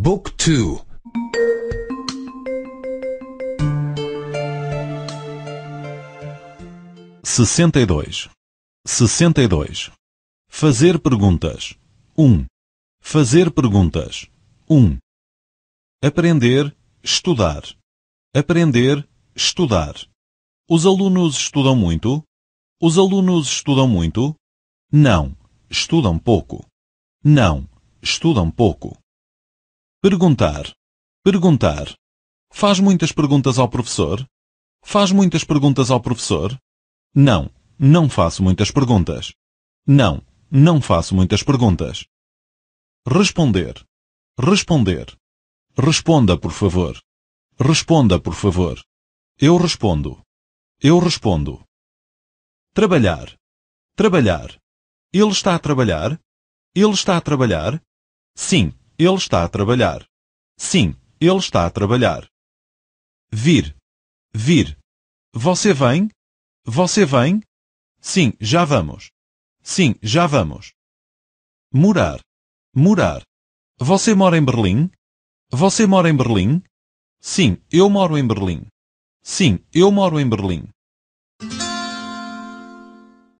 Book 2 62 62 Fazer perguntas 1 Fazer perguntas 1 Aprender, estudar Aprender, estudar Os alunos estudam muito? Os alunos estudam muito? Não, estudam pouco. Não, estudam pouco. Perguntar. Perguntar. Faz muitas perguntas ao professor? Faz muitas perguntas ao professor? Não, não faço muitas perguntas. Não, não faço muitas perguntas. Responder. Responder. Responda, por favor. Responda, por favor. Eu respondo. Eu respondo. Trabalhar. Trabalhar. Ele está a trabalhar? Ele está a trabalhar? Sim, ele está a trabalhar. Sim, ele está a trabalhar. Vir. Vir. Você vem? Você vem? Sim, já vamos. Sim, já vamos. Morar. Morar. Você mora em Berlim? Você mora em Berlim? Sim, eu moro em Berlim. Sim, eu moro em Berlim.